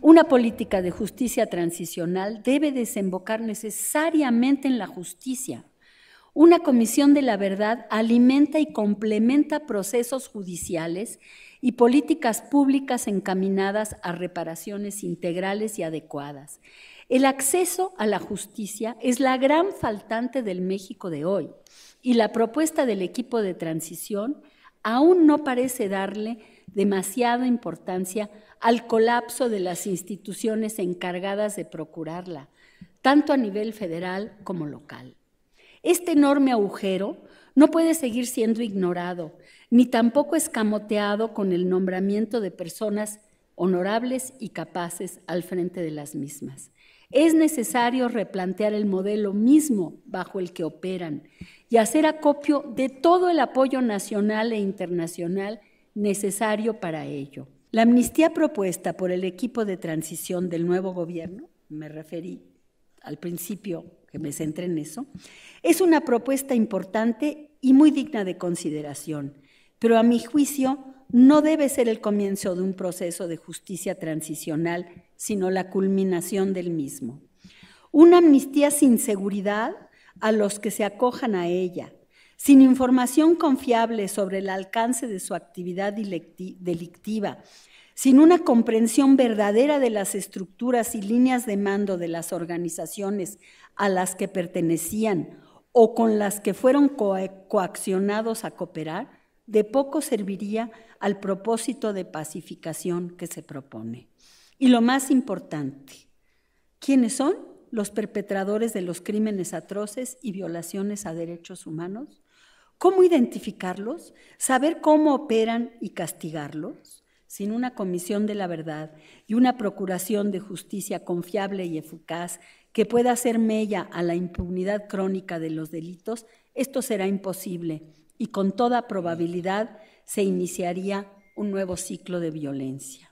Una política de justicia transicional debe desembocar necesariamente en la justicia. Una comisión de la verdad alimenta y complementa procesos judiciales y políticas públicas encaminadas a reparaciones integrales y adecuadas. El acceso a la justicia es la gran faltante del México de hoy y la propuesta del equipo de transición aún no parece darle demasiada importancia al colapso de las instituciones encargadas de procurarla, tanto a nivel federal como local. Este enorme agujero no puede seguir siendo ignorado, ni tampoco escamoteado con el nombramiento de personas honorables y capaces al frente de las mismas. Es necesario replantear el modelo mismo bajo el que operan y hacer acopio de todo el apoyo nacional e internacional necesario para ello. La amnistía propuesta por el equipo de transición del nuevo gobierno, me referí al principio que me centré en eso, es una propuesta importante y muy digna de consideración, pero a mi juicio no debe ser el comienzo de un proceso de justicia transicional, sino la culminación del mismo. Una amnistía sin seguridad a los que se acojan a ella, sin información confiable sobre el alcance de su actividad delictiva, sin una comprensión verdadera de las estructuras y líneas de mando de las organizaciones a las que pertenecían o con las que fueron coaccionados a cooperar, de poco serviría al propósito de pacificación que se propone. Y lo más importante, ¿quiénes son los perpetradores de los crímenes atroces y violaciones a derechos humanos? ¿Cómo identificarlos? ¿Saber cómo operan y castigarlos? Sin una comisión de la verdad y una procuración de justicia confiable y eficaz que pueda hacer mella a la impunidad crónica de los delitos, esto será imposible y con toda probabilidad se iniciaría un nuevo ciclo de violencia.